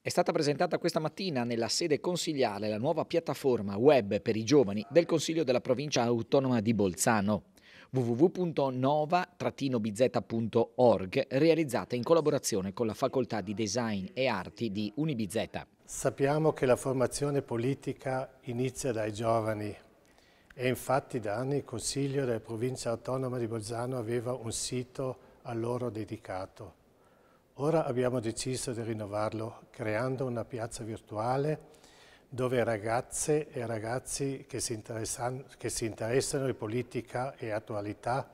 È stata presentata questa mattina nella sede consigliale la nuova piattaforma web per i giovani del Consiglio della Provincia Autonoma di Bolzano www.nova-bz.org realizzata in collaborazione con la Facoltà di Design e Arti di Unibizeta. Sappiamo che la formazione politica inizia dai giovani e infatti da anni il Consiglio della Provincia Autonoma di Bolzano aveva un sito a loro dedicato Ora abbiamo deciso di rinnovarlo creando una piazza virtuale dove ragazze e ragazzi che si, che si interessano di politica e attualità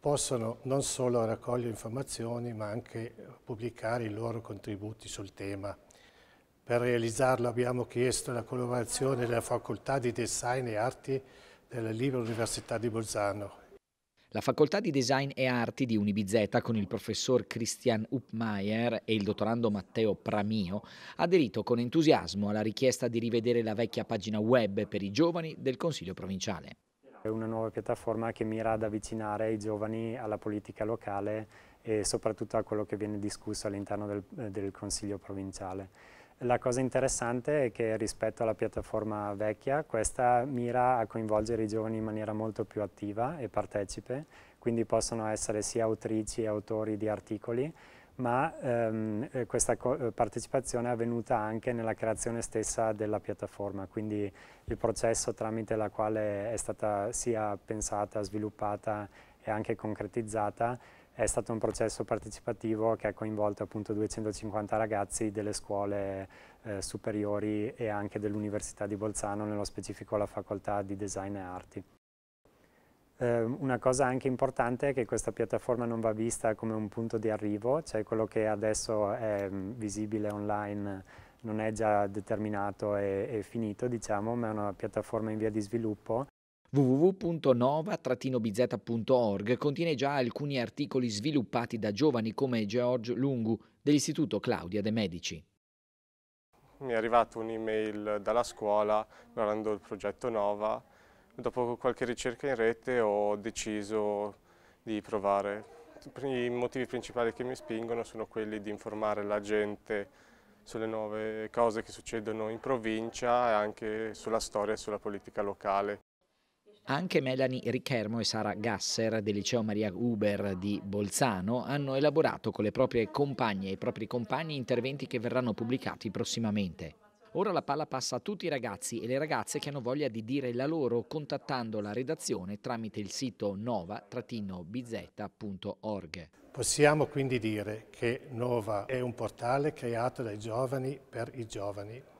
possono non solo raccogliere informazioni ma anche pubblicare i loro contributi sul tema. Per realizzarlo abbiamo chiesto la collaborazione della Facoltà di Design e Arti della Libera Università di Bolzano la facoltà di design e arti di Unibizeta con il professor Christian Uppmeier e il dottorando Matteo Pramio ha aderito con entusiasmo alla richiesta di rivedere la vecchia pagina web per i giovani del Consiglio provinciale. È una nuova piattaforma che mira ad avvicinare i giovani alla politica locale e soprattutto a quello che viene discusso all'interno del, del Consiglio provinciale. La cosa interessante è che rispetto alla piattaforma vecchia questa mira a coinvolgere i giovani in maniera molto più attiva e partecipe, quindi possono essere sia autrici e autori di articoli, ma ehm, eh, questa eh, partecipazione è avvenuta anche nella creazione stessa della piattaforma, quindi il processo tramite la quale è stata sia pensata, sviluppata e anche concretizzata, è stato un processo partecipativo che ha coinvolto appunto 250 ragazzi delle scuole eh, superiori e anche dell'Università di Bolzano, nello specifico la facoltà di Design e Arti. Eh, una cosa anche importante è che questa piattaforma non va vista come un punto di arrivo, cioè quello che adesso è mm, visibile online non è già determinato e, e finito, diciamo, ma è una piattaforma in via di sviluppo www.nova-bz.org contiene già alcuni articoli sviluppati da giovani come George Lungu dell'Istituto Claudia De Medici. Mi è arrivata un'email dalla scuola guardando il progetto Nova. Dopo qualche ricerca in rete ho deciso di provare. I motivi principali che mi spingono sono quelli di informare la gente sulle nuove cose che succedono in provincia e anche sulla storia e sulla politica locale. Anche Melanie Richermo e Sara Gasser del liceo Maria Uber di Bolzano hanno elaborato con le proprie compagne e i propri compagni interventi che verranno pubblicati prossimamente. Ora la palla passa a tutti i ragazzi e le ragazze che hanno voglia di dire la loro contattando la redazione tramite il sito nova-bz.org. Possiamo quindi dire che Nova è un portale creato dai giovani per i giovani